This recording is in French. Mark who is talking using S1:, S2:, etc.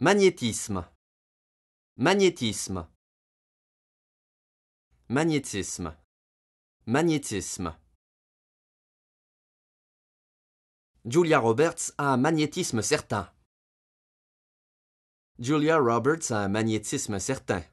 S1: Magnétisme. Magnétisme. Magnétisme. Magnétisme. Julia Roberts a un magnétisme certain. Julia Roberts a un magnétisme certain.